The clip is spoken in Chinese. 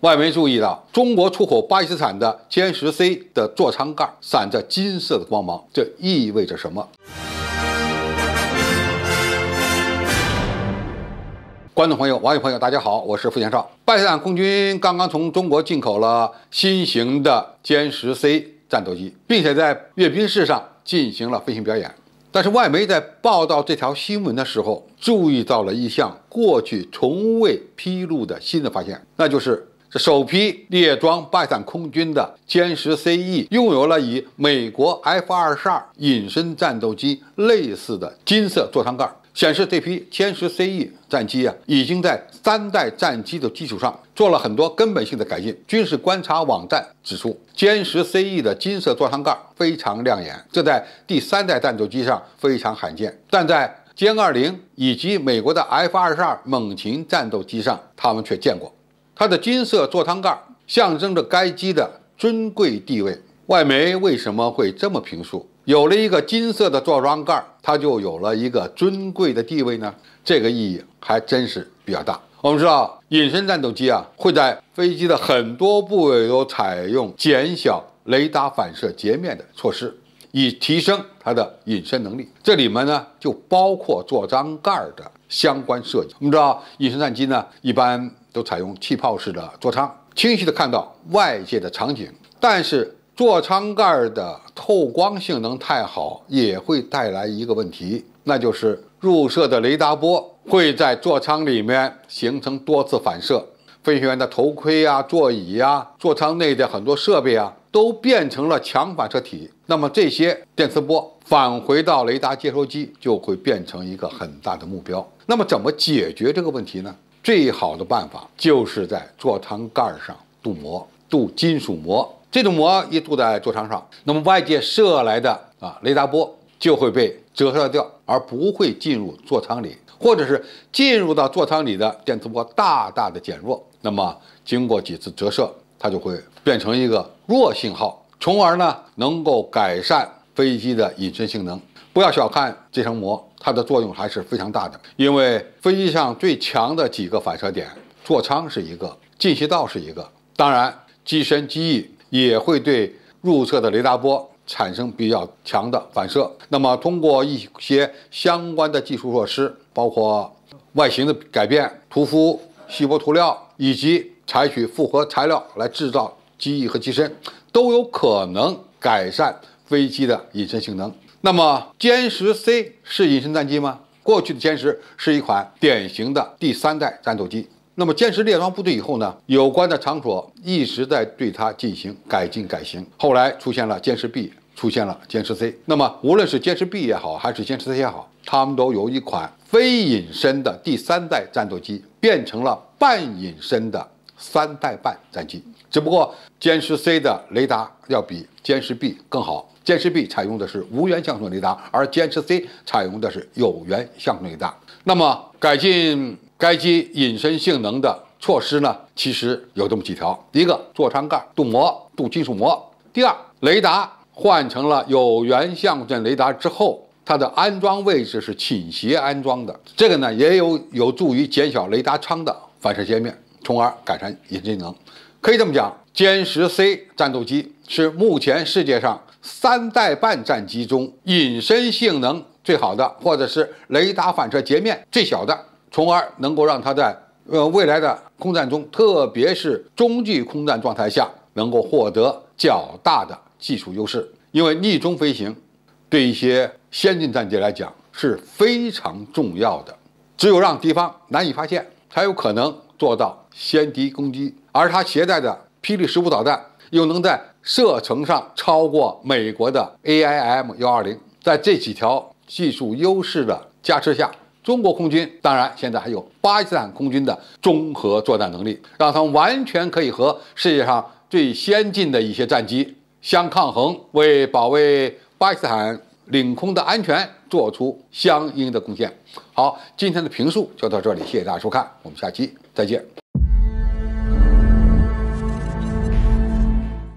外媒注意到，中国出口巴基斯坦的歼十 C 的座舱盖闪着金色的光芒，这意味着什么？观众朋友、网友朋友，大家好，我是付强少。巴基斯坦空军刚刚从中国进口了新型的歼十 C 战斗机，并且在阅兵式上进行了飞行表演。但是，外媒在报道这条新闻的时候，注意到了一项过去从未披露的新的发现，那就是。这首批列装拜占坦空军的歼十 CE 拥有了以美国 F 二十二隐身战斗机类似的金色座舱盖，显示这批歼十 CE 战机啊已经在三代战机的基础上做了很多根本性的改进。军事观察网站指出，歼十 CE 的金色座舱盖非常亮眼，这在第三代战斗机上非常罕见，但在歼二零以及美国的 F 二十二猛禽战斗机上他们却见过。它的金色座舱盖象征着该机的尊贵地位。外媒为什么会这么评述？有了一个金色的座舱盖，它就有了一个尊贵的地位呢？这个意义还真是比较大。我们知道，隐身战斗机啊，会在飞机的很多部位都采用减小雷达反射截面的措施，以提升它的隐身能力。这里面呢，就包括座舱盖的相关设计。我们知道，隐身战机呢，一般。都采用气泡式的座舱，清晰的看到外界的场景。但是座舱盖的透光性能太好，也会带来一个问题，那就是入射的雷达波会在座舱里面形成多次反射。飞行员的头盔啊、座椅啊、座舱内的很多设备啊，都变成了强反射体。那么这些电磁波返回到雷达接收机，就会变成一个很大的目标。那么怎么解决这个问题呢？最好的办法就是在座舱盖上镀膜，镀金属膜。这种膜一镀在座舱上，那么外界射来的啊雷达波就会被折射掉，而不会进入座舱里，或者是进入到座舱里的电磁波大大的减弱。那么经过几次折射，它就会变成一个弱信号，从而呢能够改善飞机的隐身性能。不要小看这层膜，它的作用还是非常大的。因为飞机上最强的几个反射点，座舱是一个，进气道是一个，当然机身机翼也会对入侧的雷达波产生比较强的反射。那么，通过一些相关的技术措施，包括外形的改变、涂敷吸波涂料，以及采取复合材料来制造机翼和机身，都有可能改善。飞机的隐身性能。那么歼十 C 是隐身战机吗？过去的歼十是一款典型的第三代战斗机。那么歼十列装部队以后呢？有关的场所一直在对它进行改进改型。后来出现了歼十 B，出现了歼十 C。那么无论是歼十 B 也好，还是歼十 C 也好，他们都由一款非隐身的第三代战斗机变成了半隐身的。三代半战机，只不过歼十 C 的雷达要比歼十 B 更好。歼十 B 采用的是无源相控雷达，而歼十 C 采用的是有源相控雷达。那么改进该机隐身性能的措施呢？其实有这么几条：第一个，座舱盖镀膜、镀金属膜；第二，雷达换成了有源相控雷达之后，它的安装位置是倾斜安装的，这个呢也有有助于减小雷达舱的反射截面。从而改善隐身性能，可以这么讲，歼十 C 战斗机是目前世界上三代半战机中隐身性能最好的，或者是雷达反射截面最小的，从而能够让它在呃未来的空战中，特别是中距空战状态下，能够获得较大的技术优势。因为逆风飞行对一些先进战机来讲是非常重要的，只有让敌方难以发现，才有可能。做到先敌攻击，而它携带的霹雳十五导弹又能在射程上超过美国的 AIM 幺二零。在这几条技术优势的加持下，中国空军当然现在还有巴基斯坦空军的综合作战能力，让它完全可以和世界上最先进的一些战机相抗衡，为保卫巴基斯坦。领空的安全做出相应的贡献。好，今天的评述就到这里，谢谢大家收看，我们下期再见。